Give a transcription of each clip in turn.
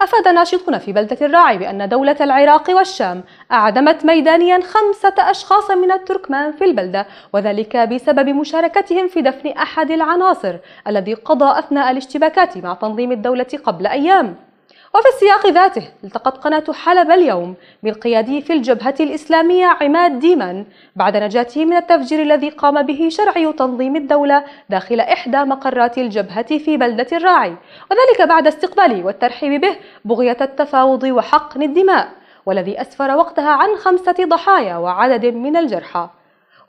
أفاد ناشطون في بلدة الراعي بأن دولة العراق والشام أعدمت ميدانيا خمسة أشخاص من التركمان في البلدة وذلك بسبب مشاركتهم في دفن أحد العناصر الذي قضى أثناء الاشتباكات مع تنظيم الدولة قبل أيام وفي السياق ذاته التقت قناة حلب اليوم بالقيادي في الجبهة الإسلامية عماد ديمان بعد نجاته من التفجير الذي قام به شرعي تنظيم الدولة داخل إحدى مقرات الجبهة في بلدة الراعي وذلك بعد استقباله والترحيب به بغية التفاوض وحقن الدماء والذي أسفر وقتها عن خمسة ضحايا وعدد من الجرحى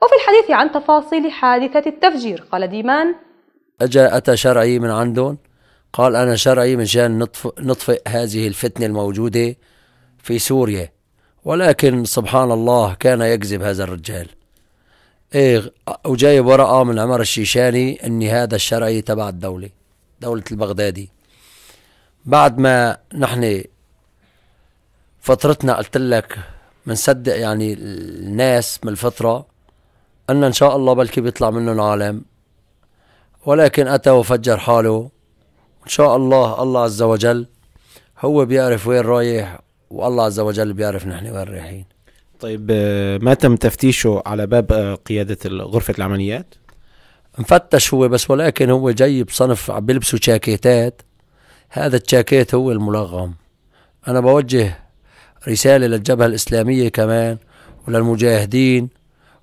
وفي الحديث عن تفاصيل حادثة التفجير قال ديمان أجاءت شرعي من عندون قال أنا شرعي من شأن نطفئ, نطفئ هذه الفتنة الموجودة في سوريا ولكن سبحان الله كان يكذب هذا الرجال ايه وجايب ورقة من عمر الشيشاني ان هذا الشرعي تبع الدولة دولة البغدادي بعد ما نحن فترتنا قلت لك بنصدق يعني الناس من الفترة أن إن شاء الله بلكي بيطلع منهم عالم ولكن أتى وفجر حاله وإن شاء الله الله عز وجل هو بيعرف وين رايح والله عز وجل بيعرف نحن وين رايحين طيب آه، ما تم تفتيشه على باب آه، قيادة غرفة العمليات؟ مفتش هو بس ولكن هو جاي بصنف عم بيلبسوا جاكيتات هذا الجاكيت هو الملغم أنا بوجه رسالة للجبهة الإسلامية كمان وللمجاهدين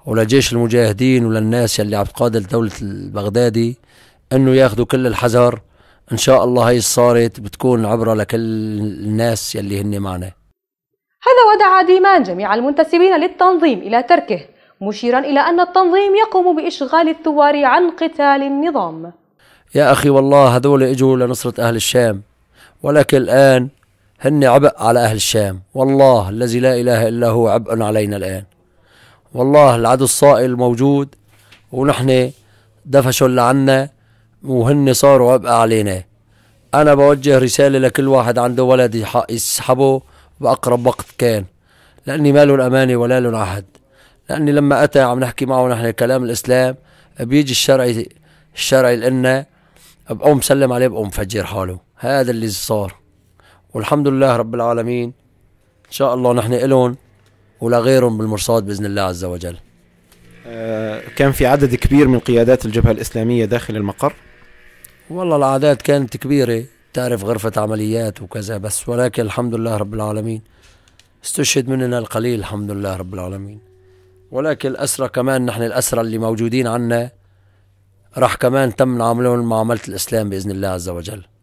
ولجيش المجاهدين وللناس اللي عم تقاتل دولة البغدادي انه ياخذوا كل الحذر ان شاء الله هي صارت بتكون عبره لكل الناس يلي هن معنا هذا ودعا ديمان جميع المنتسبين للتنظيم الى تركه مشيرا الى ان التنظيم يقوم باشغال الثوار عن قتال النظام يا اخي والله هذول اجوا لنصره اهل الشام ولكن الان هن عبء على اهل الشام والله الذي لا اله الا هو عبء علينا الان والله العدو الصائل موجود ونحن دفشوا لعنا عنا وهن صاروا عبء علينا انا بوجه رساله لكل واحد عنده ولد يسحبه باقرب وقت كان لاني ما لهم امانه ولا لهم عهد لاني لما اتى عم نحكي معه نحن كلام الاسلام بيجي الشرعي الشرعي لنا بقوم سلم عليه بقوم فجر حاله هذا اللي صار والحمد لله رب العالمين ان شاء الله نحن الهم ولغيرهم بالمرصاد باذن الله عز وجل آه، كان في عدد كبير من قيادات الجبهه الاسلاميه داخل المقر والله الأعداد كانت كبيرة تعرف غرفة عمليات وكذا بس ولكن الحمد لله رب العالمين استشهد مننا القليل الحمد لله رب العالمين ولكن الأسرة كمان نحن الأسرة اللي موجودين عنا راح كمان تم نعاملهم معاملة الإسلام بإذن الله عز وجل